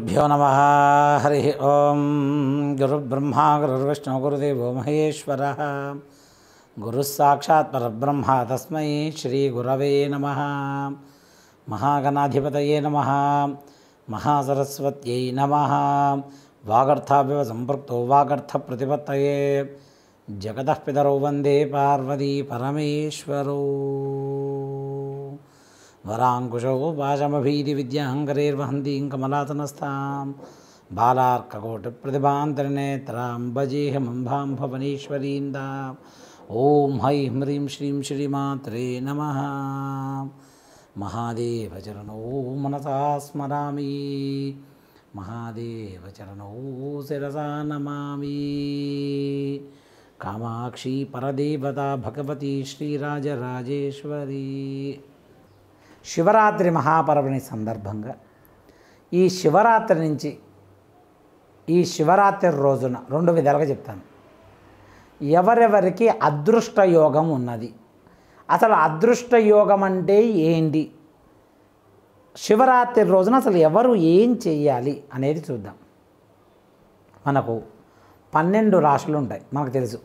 गुरुभ्यो नम हरि ॐ गुरुब्रह्मा गुरुर्विष्णु गुरुदेवो महेश्वर गुरुस्साक्षात् परब्रह्मा तस्मै नम महागणाधिपत नम महासरस्वत नम नमः संपृक्त वागर्थ वागर्थप्रतिपत्तये जगत पितरौ वंदे पार्वती परमेश्वरौ वराङ्कुशौ वाचमभीदिविद्याङ्करेर्वहन्तीं कमलातनस्थां बालार्ककोटप्रतिभान्तरिनेत्राम्बजेहमम्भाम्भवनेश्वरीन्दाम् ॐ है ह्रीं श्रीं श्रीमात्रे नमः महादेवचरणौ मनसा स्मरामि महादेवचरणौ शिरसा नमामि कामाक्षी परदेवता भगवती श्रीराजराजेश्वरी శివరాత్రి మహాపర్వని సందర్భంగా ఈ శివరాత్రి నుంచి ఈ శివరాత్రి రోజున రెండు విధాలుగా చెప్తాను ఎవరెవరికి అదృష్ట యోగం ఉన్నది అసలు అదృష్ట యోగం అంటే ఏంటి శివరాత్రి రోజున అసలు ఎవరు ఏం చేయాలి అనేది చూద్దాం మనకు పన్నెండు రాశులు ఉంటాయి మనకు తెలుసు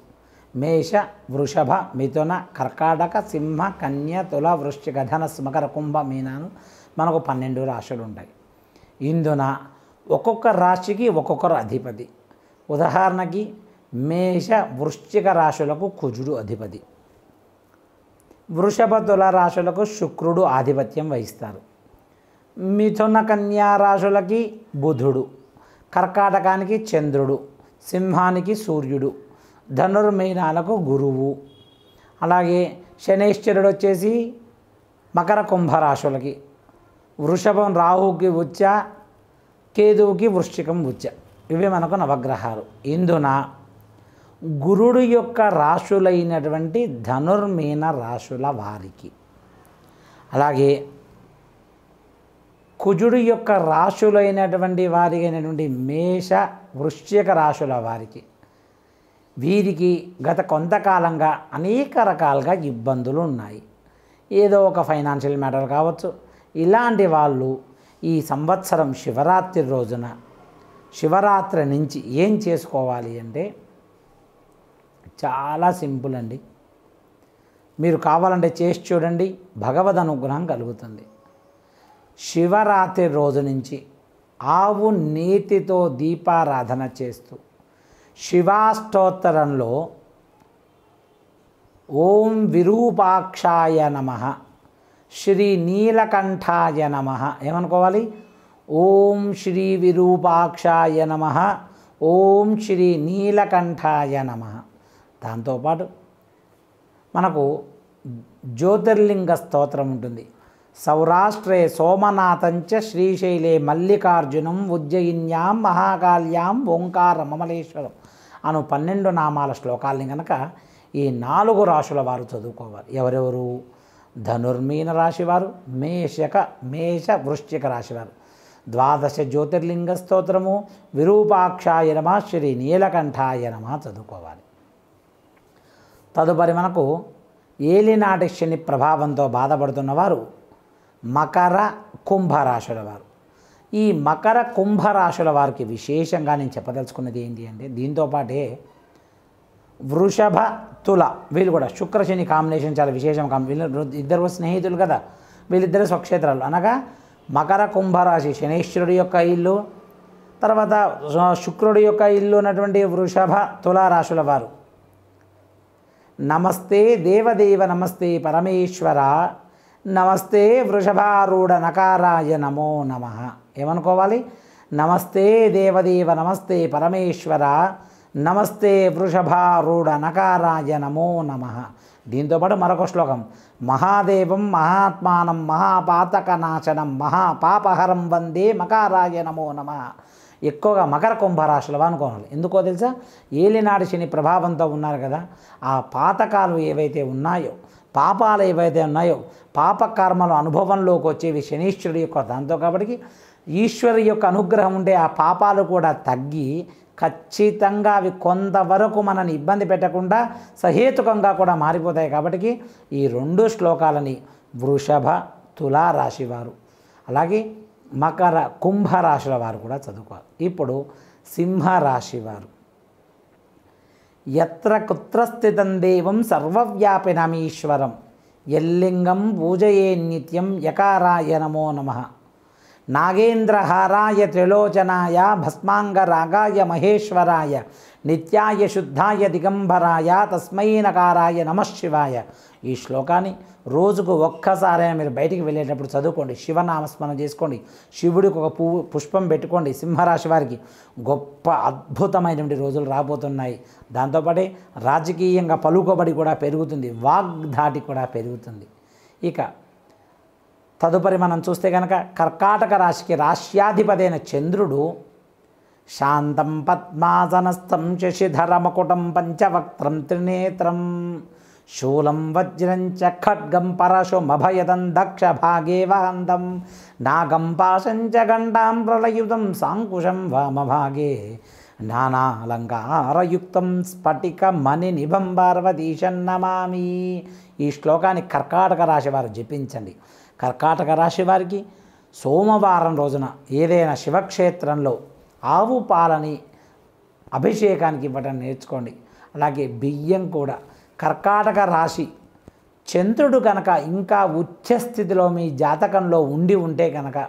మేష వృషభ మిథున కర్కాటక సింహ కన్య తుల వృశ్చిక ధనస్ మకర కుంభ మీనాను మనకు పన్నెండు రాశులు ఉంటాయి ఇందున ఒక్కొక్క రాశికి ఒక్కొక్కరు అధిపతి ఉదాహరణకి మేష వృశ్చిక రాశులకు కుజుడు అధిపతి వృషభ తుల రాశులకు శుక్రుడు ఆధిపత్యం వహిస్తారు మిథున కన్యా రాశులకి బుధుడు కర్కాటకానికి చంద్రుడు సింహానికి సూర్యుడు ధనుర్మీనాలకు గురువు అలాగే శనైశ్వరుడు వచ్చేసి మకర కుంభరాశులకి వృషభం రాహుకి ఉచ్చ కేతువుకి వృశ్చికం ఉచ్చ ఇవి మనకు నవగ్రహాలు ఇందున గురుడు యొక్క రాశులైనటువంటి ధనుర్మీన రాశుల వారికి అలాగే కుజుడు యొక్క రాశులైనటువంటి వారికి అయినటువంటి మేష వృశ్చిక రాశుల వారికి వీరికి గత కొంతకాలంగా అనేక రకాలుగా ఇబ్బందులు ఉన్నాయి ఏదో ఒక ఫైనాన్షియల్ మ్యాటర్ కావచ్చు ఇలాంటి వాళ్ళు ఈ సంవత్సరం శివరాత్రి రోజున శివరాత్రి నుంచి ఏం చేసుకోవాలి అంటే చాలా సింపుల్ అండి మీరు కావాలంటే చేసి చూడండి భగవద్ అనుగ్రహం కలుగుతుంది శివరాత్రి రోజు నుంచి ఆవు నీటితో దీపారాధన చేస్తూ శివాస్తోత్తరంలో ఓం విరూపాక్షాయ నమ శ్రీ నీలకంఠాయ నమ ఏమనుకోవాలి ఓం శ్రీ విరూపాక్షాయ నమ ఓం శ్రీ నీలకంఠాయ నమ దాంతోపాటు మనకు జ్యోతిర్లింగ స్తోత్రం ఉంటుంది సౌరాష్ట్రే సోమనాథంచ శ్రీశైలే మల్లికార్జునం ఉజ్జయిన్యాం మహాకాళ్యాం ఓంకార మమలేశ్వరం అను పన్నెండు నామాల శ్లోకాల్ని కనుక ఈ నాలుగు రాశుల వారు చదువుకోవాలి ఎవరెవరు ధనుర్మీన రాశివారు మేషక మేష వృశ్చిక రాశివారు ద్వాదశ జ్యోతిర్లింగ స్తోత్రము విరూపాక్షాయ నమ శ్రీ నీలకంఠాయ నమ చదువుకోవాలి తదుపరి మనకు ఏలినాటి శని ప్రభావంతో బాధపడుతున్నవారు మకర కుంభరాశుల వారు ఈ మకర కుంభరాశుల వారికి విశేషంగా నేను చెప్పదలుచుకున్నది ఏంటి అంటే దీంతోపాటే వృషభ తుల వీళ్ళు కూడా శుక్ర శని కాంబినేషన్ చాలా విశేషం వీళ్ళు ఇద్దరు స్నేహితులు కదా వీళ్ళిద్దరు స్వక్షేత్రాలు అనగా మకర కుంభరాశి శనేశ్వరుడి యొక్క ఇల్లు తర్వాత శుక్రుడి యొక్క ఇల్లు ఉన్నటువంటి వృషభ తులారాశుల వారు నమస్తే దేవదేవ నమస్తే పరమేశ్వర నమస్తే వృషభారూఢ నకారాయ నమో నమ ఏమనుకోవాలి నమస్తే దేవదేవ నమస్తే పరమేశ్వర నమస్తే వృషభారూఢ నకారాయ నమో నమ దీంతోపాటు మరొక శ్లోకం మహాదేవం మహాత్మానం మహాపాతకనాశనం మహాపాపహరం వందే మకారాయ నమో నమ ఎక్కువగా మకర కుంభరాశులు అనుకోవాలి ఎందుకో తెలుసా ఏలినాడు శని ప్రభావంతో ఉన్నారు కదా ఆ పాతకాలు ఏవైతే ఉన్నాయో పాపాలు ఏవైతే ఉన్నాయో పాపకర్మలు అనుభవంలోకి వచ్చేవి శనీశ్వరుడు యొక్క దాంతో కాబట్టి ఈశ్వరు యొక్క అనుగ్రహం ఉండే ఆ పాపాలు కూడా తగ్గి ఖచ్చితంగా అవి కొంతవరకు మనని ఇబ్బంది పెట్టకుండా సహేతుకంగా కూడా మారిపోతాయి కాబట్టి ఈ రెండు శ్లోకాలని వృషభ తులారాశి రాశివారు అలాగే మకర కుంభ వారు కూడా చదువుకోవాలి ఇప్పుడు సింహరాశి వారు ఎత్ర కుత్ర స్థితం దేవం సర్వవ్యాపినమీశ్వరం ఎల్లింగం పూజయే నిత్యం యకారాయ నమో నమః నాగేంద్రహారాయ త్రిలోచనాయ భస్మాంగరాగాయ మహేశ్వరాయ నిత్యాయ శుద్ధాయ దిగంబరాయ తస్మై నకారాయ నమశివాయ ఈ శ్లోకాన్ని రోజుకు ఒక్కసారైనా మీరు బయటికి వెళ్ళేటప్పుడు చదువుకోండి శివనామస్మరణ చేసుకోండి శివుడికి ఒక పువ్వు పుష్పం పెట్టుకోండి సింహరాశి వారికి గొప్ప అద్భుతమైనటువంటి రోజులు రాబోతున్నాయి దాంతోపాటే రాజకీయంగా పలుకోబడి కూడా పెరుగుతుంది వాగ్ధాటి కూడా పెరుగుతుంది ఇక తదుపరి మనం చూస్తే కనుక కర్కాటక రాశికి రాశ్యాధిపతైన చంద్రుడు శాంతం పద్మాసనస్థం శశిధర శశిధరమకుటం పంచవక్త్రం త్రినేత్రం శూలం వజ్రం చ ఖడ్గం పరశుమభయదం దక్ష భాగే వహంతం నాగం పాశం చ గండాం ప్రళయుదం సాంకుశం వామభాగే నానాలంకారయుక్తం స్ఫటిక మణి నిభం పార్వతీశన్నమామి ఈ శ్లోకాన్ని కర్కాటక రాశి వారు జపించండి కర్కాటక రాశి వారికి సోమవారం రోజున ఏదైనా శివక్షేత్రంలో ఆవు పాలని అభిషేకానికి ఇవ్వడం నేర్చుకోండి అలాగే బియ్యం కూడా కర్కాటక రాశి చంద్రుడు కనుక ఇంకా ఉచ్చస్థితిలో స్థితిలో మీ జాతకంలో ఉండి ఉంటే కనుక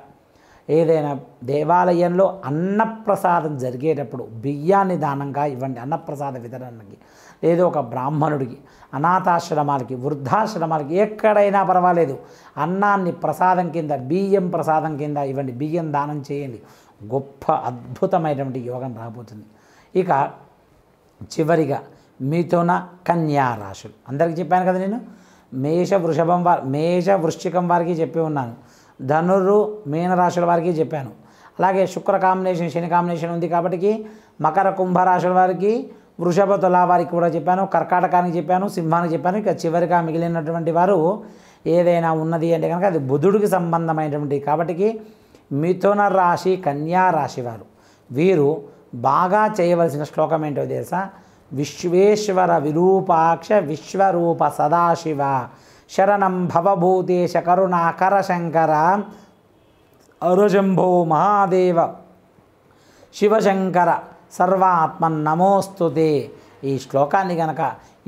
ఏదైనా దేవాలయంలో అన్నప్రసాదం జరిగేటప్పుడు బియ్యాన్ని దానంగా ఇవ్వండి అన్నప్రసాద వితరణకి లేదు ఒక బ్రాహ్మణుడికి అనాథాశ్రమాలకి వృద్ధాశ్రమాలకి ఎక్కడైనా పర్వాలేదు అన్నాన్ని ప్రసాదం కింద బియ్యం ప్రసాదం కింద ఇవ్వండి బియ్యం దానం చేయండి గొప్ప అద్భుతమైనటువంటి యోగం రాబోతుంది ఇక చివరిగా మిథున కన్యా రాశులు అందరికీ చెప్పాను కదా నేను మేష వృషభం వారి మేష వృశ్చికం వారికి చెప్పి ఉన్నాను ధనుర్రు మీనరాశుల వారికి చెప్పాను అలాగే శుక్ర కాంబినేషన్ శని కాంబినేషన్ ఉంది కాబట్టి మకర కుంభరాశుల వారికి వృషభ తులావారికి కూడా చెప్పాను కర్కాటకానికి చెప్పాను సింహానికి చెప్పాను ఇక చివరిగా మిగిలినటువంటి వారు ఏదైనా ఉన్నది అంటే కనుక అది బుధుడికి సంబంధమైనటువంటి కాబట్టి మిథున రాశి కన్యా రాశి వారు వీరు బాగా చేయవలసిన శ్లోకం ఏంటో తెలుసా విశ్వేశ్వర విరూపాక్ష విశ్వరూప సదాశివ శరణం భవభూతేశ కరుణాకర శంకర అరుజంభో మహాదేవ శివశంకర సర్వాత్మన్ నమోస్తుంది ఈ శ్లోకాన్ని గనక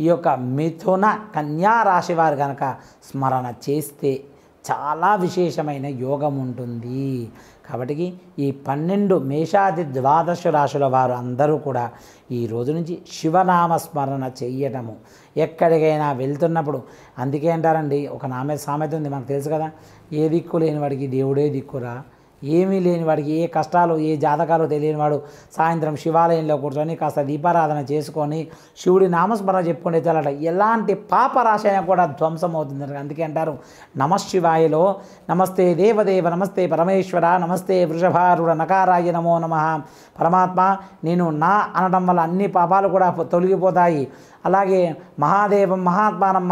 ఈ యొక్క మిథున కన్యా రాశి వారు గనక స్మరణ చేస్తే చాలా విశేషమైన యోగం ఉంటుంది కాబట్టి ఈ పన్నెండు మేషాది ద్వాదశ రాశుల వారు అందరూ కూడా ఈ రోజు నుంచి శివనామ స్మరణ చెయ్యటము ఎక్కడికైనా వెళ్తున్నప్పుడు అందుకే అంటారండి ఒక నామే సామెత ఉంది మనకు తెలుసు కదా ఏ దిక్కు లేని వాడికి దేవుడే దిక్కురా ఏమీ లేని వాడికి ఏ కష్టాలు ఏ జాతకాలు తెలియని వాడు సాయంత్రం శివాలయంలో కూర్చొని కాస్త దీపారాధన చేసుకొని శివుడి నామస్మరణ చెప్పుకుంటే తెలట ఎలాంటి పాప పాపరాశైనా కూడా ధ్వంసం అవుతుంది అందుకే అంటారు నమశివాయలో నమస్తే దేవదేవ నమస్తే పరమేశ్వర నమస్తే వృషభారుడ నకారాయ నమో నమ పరమాత్మ నేను నా అనడం వల్ల అన్ని పాపాలు కూడా తొలగిపోతాయి అలాగే మహాదేవం మహాత్మానం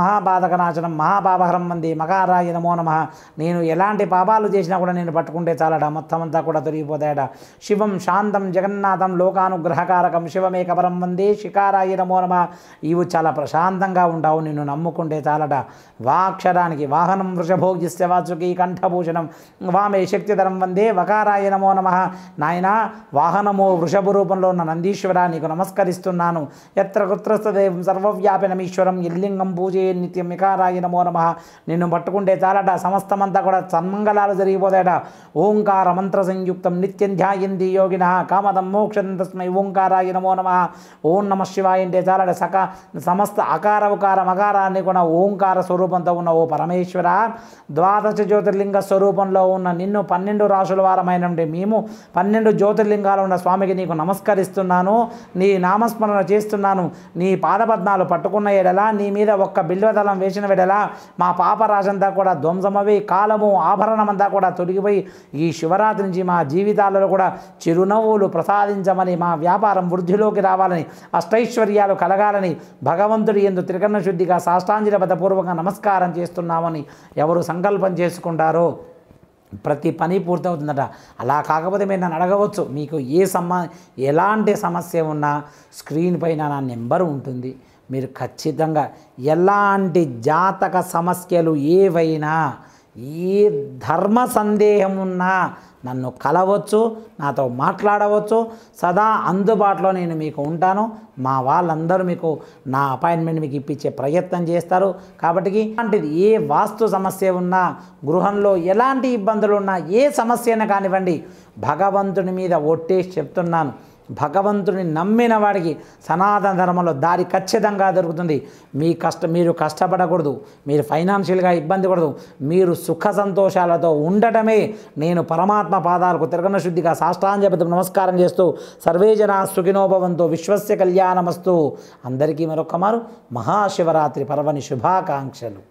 నాచనం మహాపాపహరం మంది మకారాయ నమో నమ నేను ఎలాంటి పాపాలు చేసినా కూడా నేను పట్టుకుంటే చాలా చెప్తారట మొత్తం అంతా కూడా దొరికిపోతాడ శివం శాంతం జగన్నాథం లోకానుగ్రహకారకం శివమేకవరం వందే శిఖారాయి నమో నమ ఇవి చాలా ప్రశాంతంగా ఉంటావు నిన్ను నమ్ముకుంటే చాలట వాక్షరానికి వాహనం వృషభోగిస్య వాచుకి కంఠభూషణం వామే శక్తిధరం వందే వకారాయ నమో నమ నాయన వాహనము వృషభ రూపంలో ఉన్న నందీశ్వర నీకు నమస్కరిస్తున్నాను ఎత్ర కృత్రస్తదేవం సర్వవ్యాపినమీశ్వరం ఇల్లింగం పూజే నిత్యం వికారాయ నమో నమ నిన్ను పట్టుకుంటే చాలట సమస్తమంతా కూడా సన్మంగళాలు జరిగిపోతాయట ఓం ఓంకార మంత్ర సంయుక్తం నిత్యం ధ్యాయంది యోగిన కామదం మోక్షం తస్మై ఓంకారాయ నమో నమ ఓం నమ శివాయ అంటే చాలా సక సమస్త అకార ఉకార మకారాన్ని కూడా ఓంకార స్వరూపంతో ఉన్న ఓ పరమేశ్వర ద్వాదశ జ్యోతిర్లింగ స్వరూపంలో ఉన్న నిన్ను పన్నెండు రాసుల వారమైన మేము పన్నెండు జ్యోతిర్లింగాలు ఉన్న స్వామికి నీకు నమస్కరిస్తున్నాను నీ నామస్మరణ చేస్తున్నాను నీ పాదపద్మాలు పట్టుకున్న ఎడలా నీ మీద ఒక్క బిల్వదళం వేసిన వెడల మా పాపరాజంతా కూడా ధ్వంసమవి కాలము ఆభరణమంతా కూడా తొలగిపోయి ఈ శివరాత్రి నుంచి మా జీవితాలలో కూడా చిరునవ్వులు ప్రసాదించమని మా వ్యాపారం వృద్ధిలోకి రావాలని అష్టైశ్వర్యాలు కలగాలని భగవంతుడి ఎందు త్రికరణ శుద్ధిగా పదపూర్వకంగా నమస్కారం చేస్తున్నామని ఎవరు సంకల్పం చేసుకుంటారో ప్రతి పని పూర్తవుతుందట అలా కాకపోతే మీరు నన్ను అడగవచ్చు మీకు ఏ సమ ఎలాంటి సమస్య ఉన్నా స్క్రీన్ పైన నా నెంబర్ ఉంటుంది మీరు ఖచ్చితంగా ఎలాంటి జాతక సమస్యలు ఏవైనా ఏ ధర్మ సందేహం ఉన్నా నన్ను కలవచ్చు నాతో మాట్లాడవచ్చు సదా అందుబాటులో నేను మీకు ఉంటాను మా వాళ్ళందరూ మీకు నా అపాయింట్మెంట్ మీకు ఇప్పించే ప్రయత్నం చేస్తారు కాబట్టి అలాంటిది ఏ వాస్తు సమస్య ఉన్నా గృహంలో ఎలాంటి ఇబ్బందులు ఉన్నా ఏ సమస్య అయినా కానివ్వండి భగవంతుని మీద ఒట్టేసి చెప్తున్నాను భగవంతుని నమ్మిన వాడికి సనాతన ధర్మంలో దారి ఖచ్చితంగా దొరుకుతుంది మీ కష్ట మీరు కష్టపడకూడదు మీరు ఫైనాన్షియల్గా ఇబ్బంది కూడదు మీరు సుఖ సంతోషాలతో ఉండటమే నేను పరమాత్మ పాదాలకు తిరగన శుద్ధిగా సాష్టాంజపతి నమస్కారం చేస్తూ సర్వేజన సుఖినోభవంతో విశ్వస్య కళ్యాణమస్తు అందరికీ మరొక మారు మహాశివరాత్రి పర్వని శుభాకాంక్షలు